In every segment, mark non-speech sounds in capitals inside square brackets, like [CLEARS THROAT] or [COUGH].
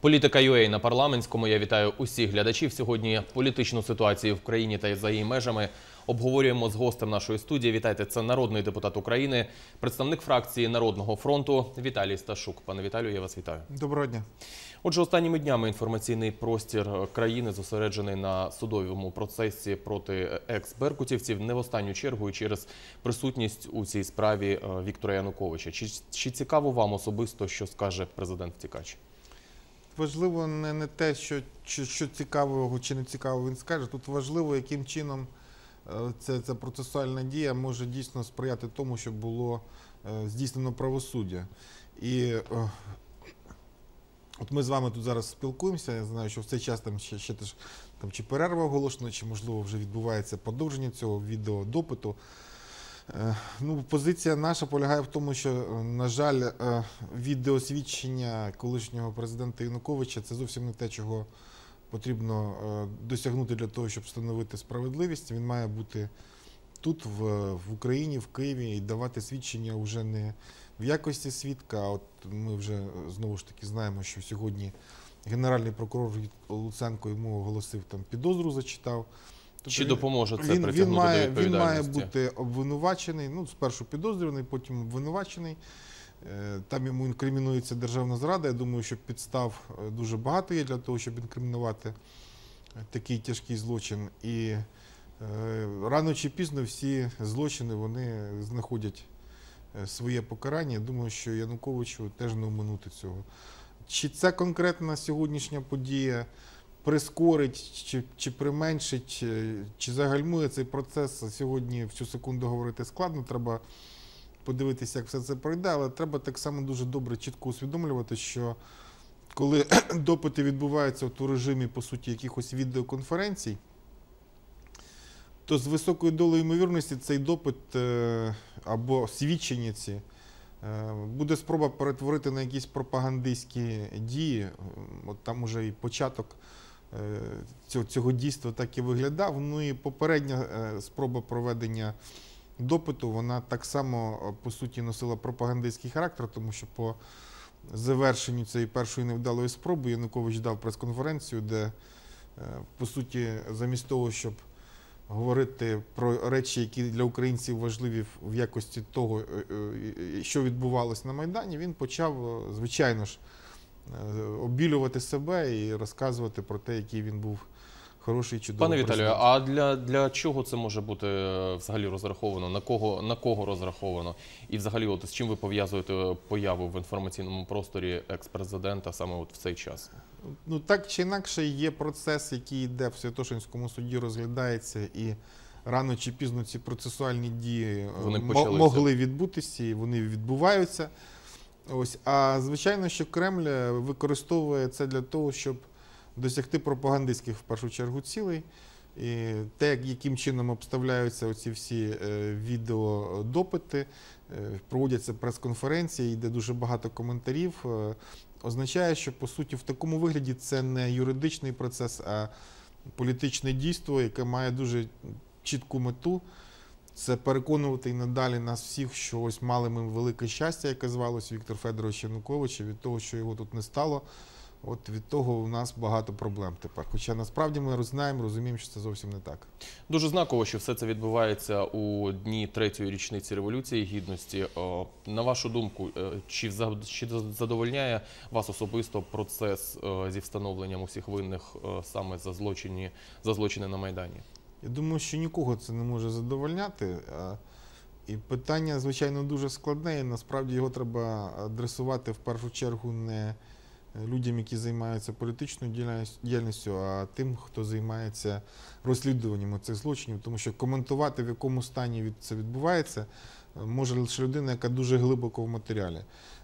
Політика ЮЕЙ на парламентському. Я вітаю усіх глядачів. Сьогодні політичну ситуацію в країні та за її межами обговорюємо з гостем нашої студії. Вітайте, це народний депутат України, представник фракції Народного фронту Віталій Сташук. Пане Віталію, я вас вітаю. Доброго дня. Отже, останніми днями інформаційний простір країни зосереджений на судовому процесі проти екс-беркутівців. Не в останню чергу і через присутність у цій справі е, Віктора Януковича. Чи, чи цікаво вам особисто, що скаже президент Втікач? важливо не не те, що що, що цікавого чи не цікаво він скаже. Тут важливо, яким чином е, ця, ця процесуальна дія може дійсно сприяти тому, щоб було е, здійснено правосуддя. І е, От ми з вами тут зараз спілкуємося. Я знаю, що в цей час там ще ще теж там чи перерва оголошена, чи можливо вже відбувається подовження цього відеодопиту. Е, ну, Позиція наша полягає в тому, що, е, на жаль, е, відеосвідчення колишнього президента Януковича це зовсім не те, чого потрібно досягнути для того, щоб встановити справедливість. Він має бути тут, в, Україні, в Києві, і давати свідчення вже не в якості свідка. От ми вже знову ж таки знаємо, що сьогодні генеральний прокурор Луценко йому оголосив там підозру, зачитав. Тобто Чи він, допоможе це він, притягнути він має, до відповідальності? Він має бути обвинувачений, ну, спершу підозрюваний, потім обвинувачений. Е, там йому інкримінується державна зрада. Я думаю, що підстав е, дуже багато є для того, щоб інкримінувати е, такий тяжкий злочин. І рано чи пізно всі злочини вони знаходять своє покарання. Я думаю, що Януковичу теж не оминути цього. Чи це конкретна сьогоднішня подія? прискорить, чи чи применшить, е, чи загальмує цей процес сьогодні в цю секунду говорити складно. Треба подивитися, як все це пройде, але треба так само дуже добре, чітко усвідомлювати, що коли [CLEARS THROAT] допити відбуваються у режимі, по суті, якихось відеоконференцій. То з високою долею ймовірності цей допит е, або свідчення ці е, буде спроба перетворити на якісь пропагандистські дії. От там уже і початок. Е, цього дійства так і виглядав. Ну і попередня е, спроба проведення допиту вона так само е, по суті носила пропагандистський характер, тому що по завершенню цієї першої невдалої спроби Янукович дав прес-конференцію, де по суті, замість того, щоб говорити про речі, які для українців важливі в якості того, що відбувалось на Майдані, він почав, звичайно ж. Е, обілювати себе і розказувати про те, який він був хороший чудовий. Пане Віталію, президент. а для для чого це може бути е, взагалі розраховано? На кого на кого розраховано? І взагалі, от з чим ви пов'язуєте е, появу в інформаційному просторі екс-президента саме от в цей час? Ну так чи інакше є процес, який йде в Святошинському суді, розглядається і. Рано чи пізно ці процесуальні дії вони могли відбутися, і вони відбуваються. Ось, а звичайно, що Кремль е, використовує це для того, щоб досягти пропагандистських в першу чергу цілей. І те, яким чином обставляються оці всі е, відеодопити, е, проводяться прес-конференції, йде дуже багато коментарів, означає, що по суті в такому вигляді це не юридичний процес, а політичне дійство, яке має дуже чітку мету це переконувати і надалі нас всіх, що ось мали ми велике щастя, яке звалося Віктор Федорович Янукович, від того, що його тут не стало. От від того у нас багато проблем тепер. Хоча насправді ми знаємо, розуміємо, що це зовсім не так. Дуже знаково, що все це відбувається у дні третьої річниці революції гідності. Е, на вашу думку, е, чи задовольняє вас особисто процес е, зі встановленням усіх винних саме за злочини за злочини на майдані? Я думаю, що нікого це не може задовольняти. І питання, звичайно, дуже складне, і насправді його треба адресувати в першу чергу не е, людям, які займаються політичною діяльністю, а тим, хто займається розслідуванням цих злочинів, тому що коментувати, в якому стані це відбувається, е, може лише людина, яка дуже глибоко в матеріалі.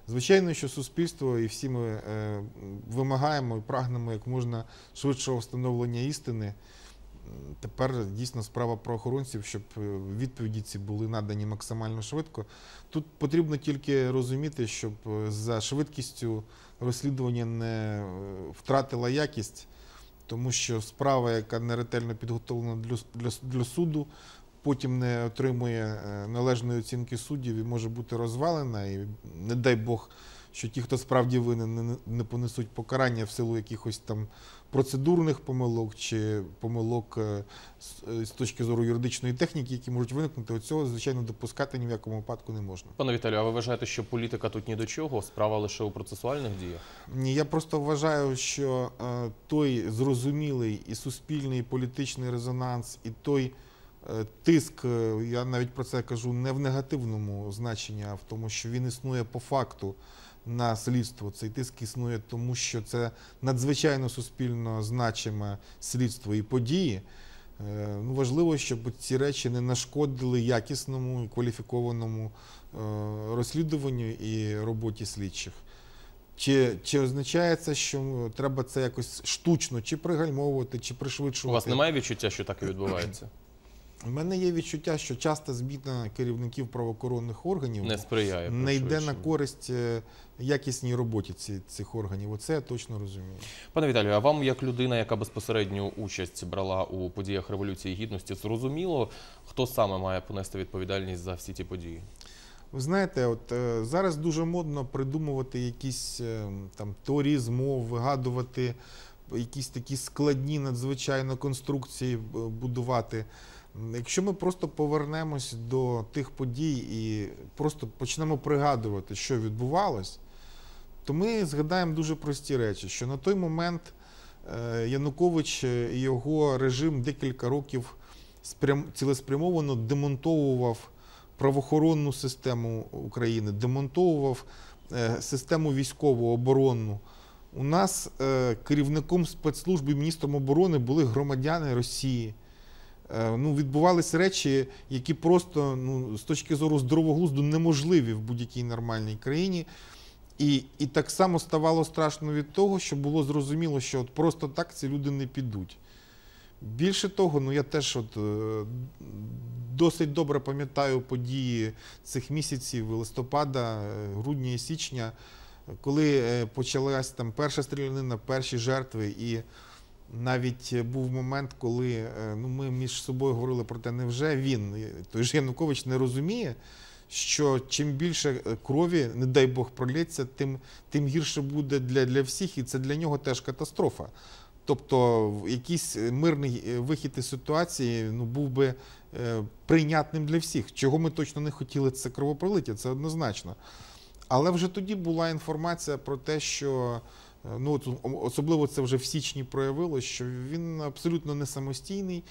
Звичайно, що суспільство і всі ми е, вимагаємо і прагнемо як можна швидшого встановлення істини. Тепер дійсно справа правоохоронців, щоб е, відповіді ці були надані максимально швидко. Тут потрібно тільки розуміти, щоб е, за швидкістю розслідування не е, втратила якість, тому що справа, яка неретельно підготовлена для, для, для суду, потім не отримує належної оцінки суддів і може бути розвалена, і не дай Бог що ті, хто справді винен, не понесуть покарання в силу якихось там процедурних помилок чи помилок е, е, з точки зору юридичної техніки, які можуть виникнути, От цього, звичайно, допускати ні в якому випадку не можна. Пане Віталію, а ви вважаєте, що політика тут ні до чого? Справа лише у процесуальних діях? Ні, я просто вважаю, що е, той зрозумілий і суспільний і політичний резонанс, і той. Тиск, я навіть про це кажу, не в негативному значенні, а в тому, що він існує по факту на слідство. Цей тиск існує, тому що це надзвичайно суспільно значиме слідство і події. Е, ну, важливо, щоб ці речі не нашкодили якісному і кваліфікованому е, розслідуванню і роботі слідчих. Чи чи означає це, що треба це якось штучно чи пригальмовувати, чи пришвидшувати? У вас немає відчуття, що так і відбувається? У мене є відчуття, що часто зміна керівників правоохоронних органів не сприяє не йде на користь е, якісній роботі ці, цих органів. Оце я точно розумію. Пане Віталію, а вам, як людина, яка безпосередньо участь брала у подіях революції гідності, зрозуміло, хто саме має понести відповідальність за всі ті події? Ви знаєте, от е, зараз дуже модно придумувати якісь е, там теорії змов, вигадувати якісь такі складні надзвичайно конструкції будувати. Якщо ми просто повернемось до тих подій і просто почнемо пригадувати, що відбувалось, то ми згадаємо дуже прості речі, що на той момент е, Янукович і його режим декілька років цілеспрямовано демонтовував правоохоронну систему України, демонтовував е, систему військову оборонну. У нас е, керівником спецслужби міністром оборони були громадяни Росії. Е, ну, відбувалися речі, які просто ну, з точки зору здорового глузду неможливі в будь-якій нормальній країні. І і так само ставало страшно від того, що було зрозуміло, що от просто так ці люди не підуть. Більше того, ну я теж от, е, досить добре пам'ятаю події цих місяців листопада, е, грудня і січня, коли почалась там перша стрілянина, перші жертви. і... Навіть був момент, коли е, ну, ми між собою говорили про те, невже він, е, той же Янукович не розуміє, що чим більше е, крові, не дай Бог, пролється, тим тим гірше буде для, для всіх, і це для нього теж катастрофа. Тобто, якийсь мирний вихід із ситуації ну, був би е, прийнятним для всіх. Чого ми точно не хотіли, це кровопролиття, це однозначно. Але вже тоді була інформація про те, що. Е, ну особливо це вже в січні проявилось, що він абсолютно не самостійний,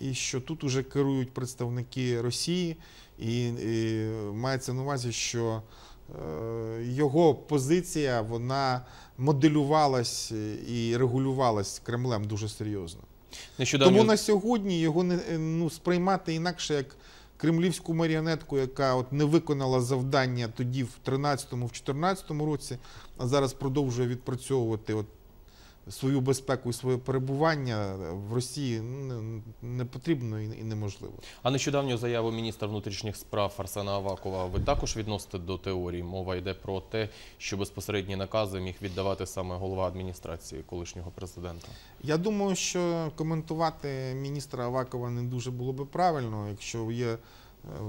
і що тут уже керують представники Росії, і, і мається на увазі, що е, його позиція вона моделювалась і регулювалась Кремлем дуже серйозно. Нещодавні... Тому на сьогодні його не е, ну сприймати інакше як кремлівську маріонетку, яка от не виконала завдання тоді в 13-му, в 14 році, а зараз продовжує відпрацьовувати от свою безпеку і своє перебування в Росії ну, не потрібно і неможливо. А нещодавню заяву міністра внутрішніх справ Арсена Авакова ви також відносите до теорії. Мова йде про те, що безпосередні накази міг віддавати саме голова адміністрації колишнього президента. Я думаю, що коментувати міністра Авакова не дуже було би правильно, якщо є. Е,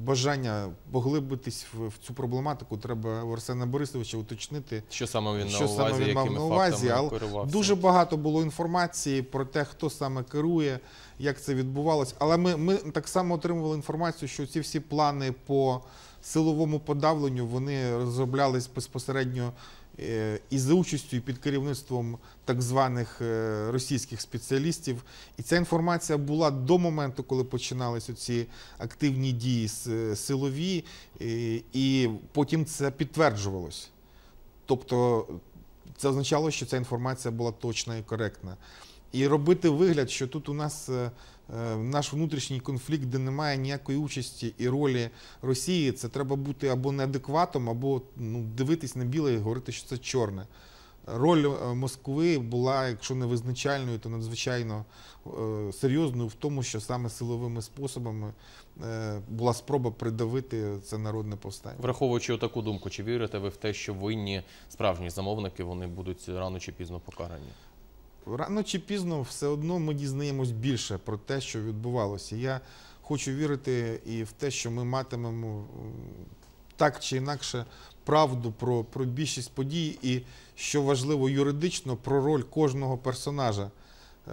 бажання поглибитись в, в цю проблематику, треба у Арсена Борисовича уточнити, що саме він що на увазі, саме він мав на увазі. Але керувався. дуже багато було інформації про те, хто саме керує, як це відбувалось. Але ми, ми так само отримували інформацію, що ці всі плани по силовому подавленню вони розроблялись безпосередньо. Е, і за участю під керівництвом так званих е, російських спеціалістів. І ця інформація була до моменту, коли починалися ці активні дії силові, е, і потім це підтверджувалось. Тобто, це означало, що ця інформація була точна і коректна. І робити вигляд, що тут у нас е, е, наш внутрішній конфлікт, де немає ніякої участі і ролі Росії, це треба бути або неадекватом, або ну, дивитись на біле і говорити, що це чорне. Роль е, Москви була, якщо не визначальною, то надзвичайно серйозною в тому, що саме силовими способами була спроба придавити це народне повстання, враховуючи таку думку, чи вірите ви в те, що винні справжні замовники вони будуть рано чи пізно покарані? рано чи пізно все одно ми дізнаємось більше про те, що відбувалося. Я хочу вірити і в те, що ми матимемо так чи інакше правду про, про більшість подій, і що важливо юридично про роль кожного персонажа. Е,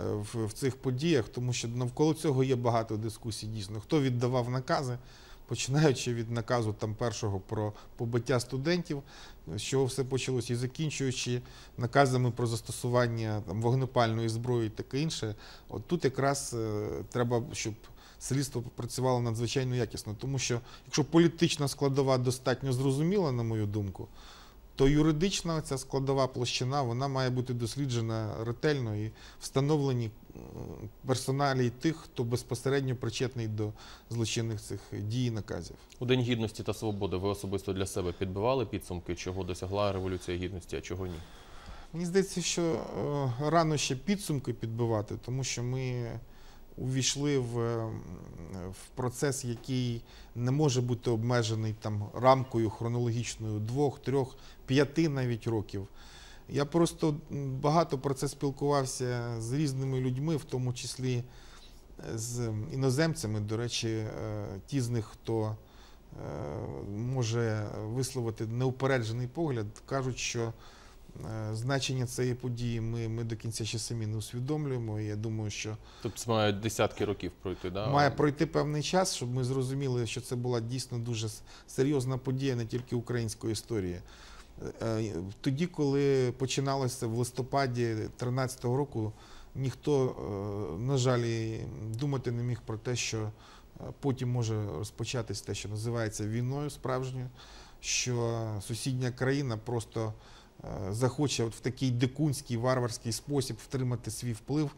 в, в цих подіях, тому що навколо цього є багато дискусій дійсно. Хто віддавав накази, починаючи від наказу там першого про побиття студентів, з чого все почалось, і закінчуючи наказами про застосування там вогнепальної зброї, і таке інше, от тут якраз е, треба, щоб слідство працювало надзвичайно якісно, тому що якщо політична складова достатньо зрозуміла, на мою думку то юридична ця складова площина вона має бути досліджена ретельно і встановлені е, персоналі тих, хто безпосередньо причетний до злочинних цих дій і наказів. У День гідності та свободи ви особисто для себе підбивали підсумки, чого досягла революція гідності, а чого ні? Мені здається, що е, рано ще підсумки підбивати, тому що ми увійшли в е, в процес, який не може бути обмежений там рамкою хронологічною двох, трьох, п'яти навіть років. Я просто багато про це спілкувався з різними людьми, в тому числі е, з іноземцями. До речі, е, ті з них, хто може висловити неупереджений погляд, кажуть, що Е, значення цієї події ми ми до кінця ще самі не усвідомлюємо. я думаю, що тобто це має десятки років пройти. да? Має пройти певний час, щоб ми зрозуміли, що це була дійсно дуже серйозна подія, не тільки української історії. Е, е, тоді, коли починалося в листопаді 2013 року, ніхто, на жаль, думати не міг про те, що потім може розпочатись те, що називається війною справжньою, що сусідня країна просто. Е, захоче от в такий дикунський варварський спосіб втримати свій вплив,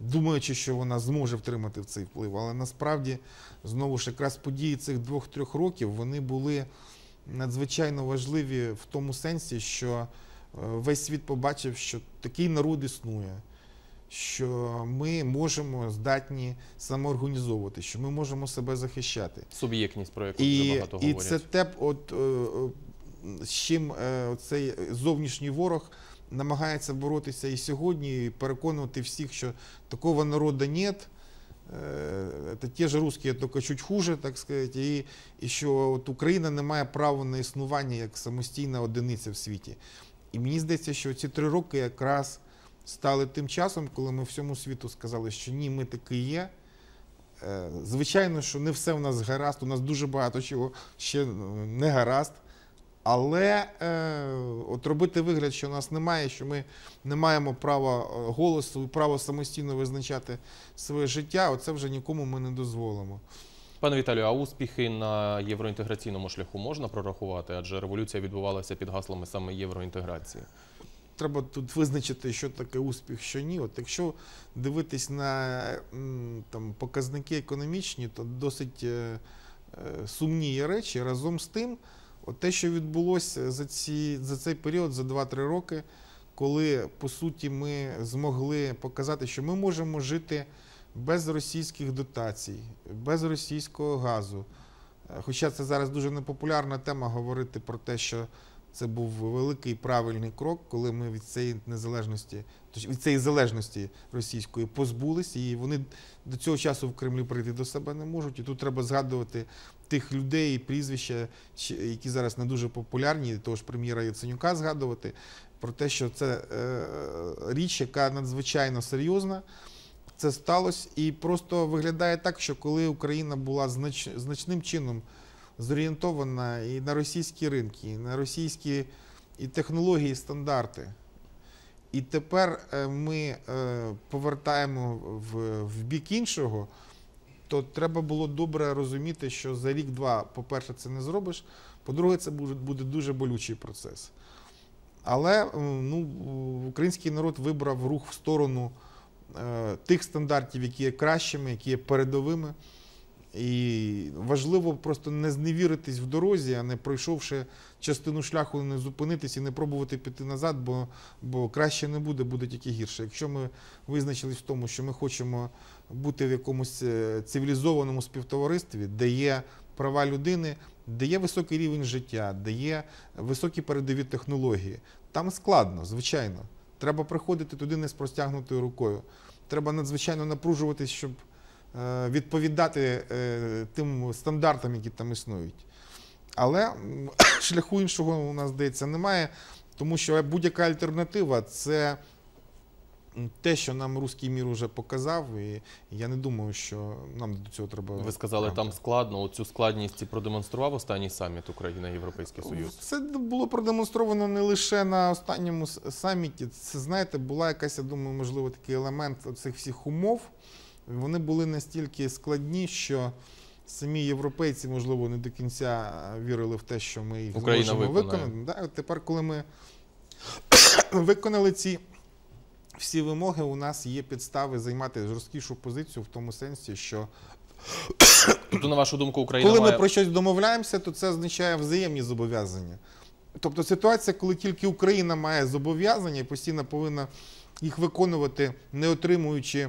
думаючи, що вона зможе втримати цей вплив. Але насправді, знову ж якраз події цих двох-трьох років вони були надзвичайно важливі в тому сенсі, що е, весь світ побачив, що такий народ існує. Що ми можемо здатні самоорганізовувати, що ми можемо себе захищати. Суб'єктність про яку і, багато і говорять. І це те, от е, з чим е, цей зовнішній ворог намагається боротися і сьогодні, і переконувати всіх, що такого народу нет. Это е, те же русские, только чуть хуже, так сказати, і, і що от Україна не має права на існування як самостійна одиниця в світі. І мені здається, що ці три роки якраз стали тим часом, коли ми всьому світу сказали, що ні, ми таки є. Е, звичайно, що не все в нас гаразд, у нас дуже багато чого ще не гаразд. Але е, от робити вигляд, що нас немає, що ми не маємо права е, голосу і право самостійно визначати своє життя, оце вже нікому ми не дозволимо. Пане Віталію, а успіхи на євроінтеграційному шляху можна прорахувати? Адже революція відбувалася під гаслами саме євроінтеграції. Треба тут визначити, що таке успіх, що ні. От якщо дивитись на там показники економічні, то досить е, е, сумні є речі разом з тим. От те, що відбулося за ці, за цей період, за 2-3 роки, коли по суті ми змогли показати, що ми можемо жити без російських дотацій, без російського газу. Е, хоча це зараз дуже непопулярна тема говорити про те, що це був великий правильний крок, коли ми від цієї незалежності, тобто від цієї залежності російської позбулися, і вони до цього часу в Кремлі прийти до себе не можуть. І тут треба згадувати тих людей, і прізвища, які зараз не дуже популярні, того ж прем'єра Яценюка згадувати про те, що це е, річ, яка надзвичайно серйозна. Це сталося, і просто виглядає так, що коли Україна була знач... значним чином зорієнтована і на російські ринки, і на російські і технології, і стандарти. І тепер е, ми е, повертаємо в, в бік іншого, то треба було добре розуміти, що за рік-два, по-перше, це не зробиш, по-друге, це буде дуже болючий процес. Але ну, український народ вибрав рух в сторону е, тих стандартів, які є кращими, які є передовими. І важливо просто не зневіритись в дорозі, а не пройшовши частину шляху, не зупинитись і не пробувати піти назад, бо бо краще не буде, буде тільки гірше. Якщо ми визначились в тому, що ми хочемо бути в якомусь е, цивілізованому співтоваристві, де є права людини, де є високий рівень життя, де є високі передові технології, там складно, звичайно. Треба приходити туди не з простягнутою рукою. Треба надзвичайно напружуватись, щоб. Е, відповідати е, тим стандартам, які там існують. Але [COUGHS] шляху іншого у нас здається немає, тому що будь-яка альтернатива це те, що нам руський мір уже показав, і я не думаю, що нам до цього треба. Ви сказали, рамки. там складно. Оцю складність продемонстрував останній саміт Україна Європейський Союз. Це було продемонстровано не лише на останньому саміті. Це знаєте, була якась, я думаю, можливо, такий елемент цих всіх умов вони були настільки складні, що самі європейці, можливо, не до кінця е, вірили в те, що ми їх Україна зможемо виконає. виконати. Да, Тепер, коли ми [COUGHS] виконали ці всі вимоги, у нас є підстави займати жорсткішу позицію в тому сенсі, що [COUGHS] Тобто, на вашу думку, Україна коли має... ми про щось домовляємося, то це означає взаємні зобов'язання. Тобто ситуація, коли тільки Україна має зобов'язання і постійно повинна їх виконувати, не отримуючи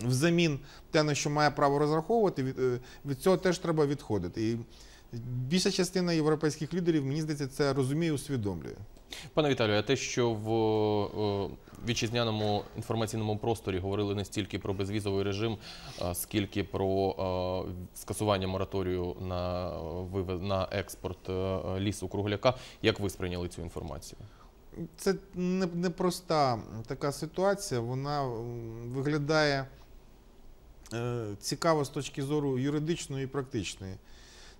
взамін те, на що має право розраховувати, від, е, від цього теж треба відходити. І більша частина європейських лідерів, мені здається, це розуміє, усвідомлює. Пане Віталію, а те, що в е, вітчизняному інформаційному просторі говорили не стільки про безвізовий режим, скільки про е, скасування мораторію на на експорт лісу кругляка. Як ви сприйняли цю інформацію? Це непроста така ситуація. Вона виглядає. Е, цікаво з точки зору юридичної і практичної.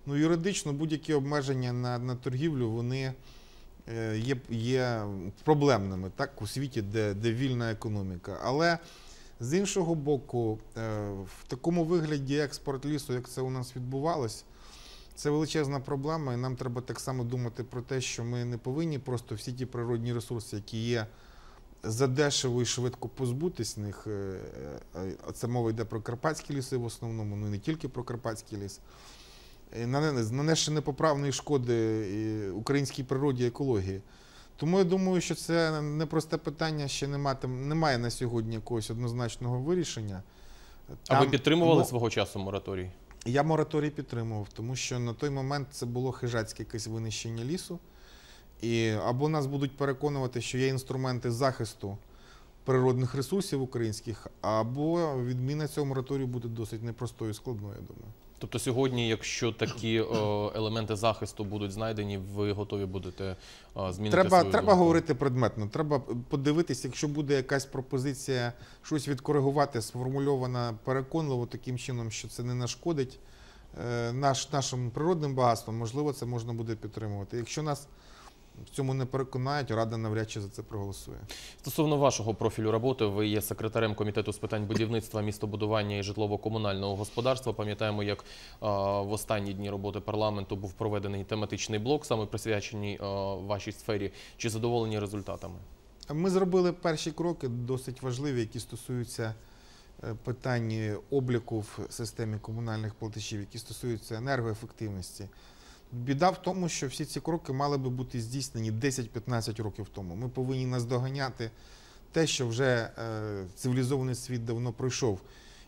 Ну, Юридично будь-які обмеження на на торгівлю вони е, є є проблемними так, у світі, де, де вільна економіка. Але з іншого боку, е, в такому вигляді експорт лісу, як це у нас відбувалось, це величезна проблема, і нам треба так само думати про те, що ми не повинні просто всі ті природні ресурси, які є задешево і швидко позбутись них. Е, е, це мова йде про карпатські ліси в основному, ну і не тільки про карпатський ліс. Нанесши непоправної шкоди українській природі екології. Тому я думаю, що це непросте питання, ще немає, немає на сьогодні якогось однозначного вирішення. Там, а ви підтримували ну, свого часу мораторій? Я мораторій підтримував, тому що на той момент це було хижацьке якесь винищення лісу. І Або нас будуть переконувати, що є інструменти захисту природних ресурсів українських, або відміна цього мораторію буде досить непростою і складною, я думаю. Тобто сьогодні, якщо такі о, е, елементи захисту будуть знайдені, ви готові будете о, е, змінити треба. Свою треба думку? говорити предметно. Треба подивитись, якщо буде якась пропозиція щось відкоригувати, сформульована переконливо таким чином, що це не нашкодить е, наш, нашим природним багатством, можливо, це можна буде підтримувати. Якщо нас в цьому не переконають, рада навряд чи за це проголосує. Стосовно вашого профілю роботи, ви є секретарем комітету з питань будівництва, містобудування і житлово-комунального господарства. Пам'ятаємо, як в останні дні роботи парламенту був проведений тематичний блок, саме присвячений вашій сфері. Чи задоволені результатами? Ми зробили перші кроки, досить важливі, які стосуються. Е, питань обліку в системі комунальних платежів, які стосуються енергоефективності, Біда в тому, що всі ці кроки мали би бути здійснені 10-15 років тому. Ми повинні наздоганяти те, що вже е, цивілізований світ давно пройшов.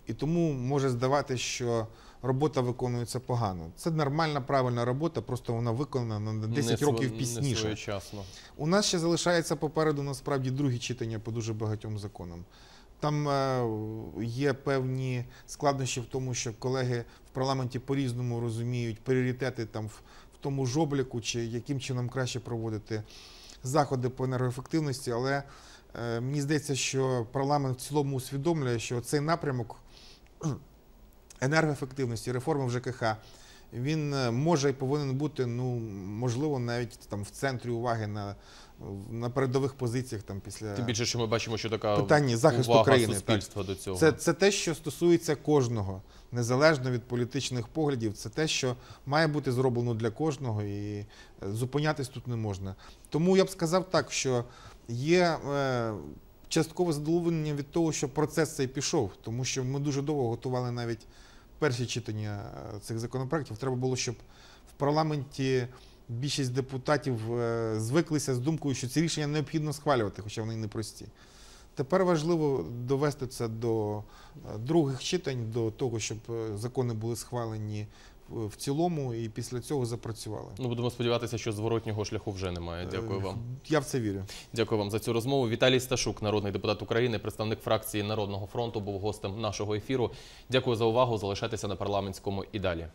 І тому може здавати, що робота виконується погано. Це нормальна правильна робота, просто вона виконана на 10 не років пізніше. Не своєчасно. У нас ще залишається попереду насправді друге читання по дуже багатьом законам. Там е, є певні складнощі в тому, що колеги в парламенті по-різному розуміють пріоритети там в тому ж обліку, чи яким чином краще проводити заходи по енергоефективності. Але е, мені здається, що парламент в цілому усвідомлює, що цей напрямок [CLEARS THROAT] енергоефективності, реформи в ЖКХ. Він е, може і повинен бути, ну можливо, навіть там в центрі уваги на на передових позиціях там після Тим більше, що ми бачимо, що така питання захисту України. суспільства так. до цього. Це, це те, що стосується кожного, незалежно від політичних поглядів. Це те, що має бути зроблено для кожного, і е, зупинятись тут не можна. Тому я б сказав так, що є. Е, Часткове задоволення від того, що процес цей пішов, тому що ми дуже довго готували навіть перші читання е, цих законопроектів. Треба було, щоб в парламенті більшість депутатів е, звиклися з думкою, що ці рішення необхідно схвалювати, хоча вони не прості. Тепер важливо довести це до е, других читань, до того, щоб е, закони були схвалені в цілому, і після цього запрацювали. Ну будемо сподіватися, що зворотнього шляху вже немає. Дякую вам. Я в це вірю. Дякую вам за цю розмову. Віталій Сташук, народний депутат України, представник фракції Народного фронту, був гостем нашого ефіру. Дякую за увагу. Залишайтеся на парламентському і далі.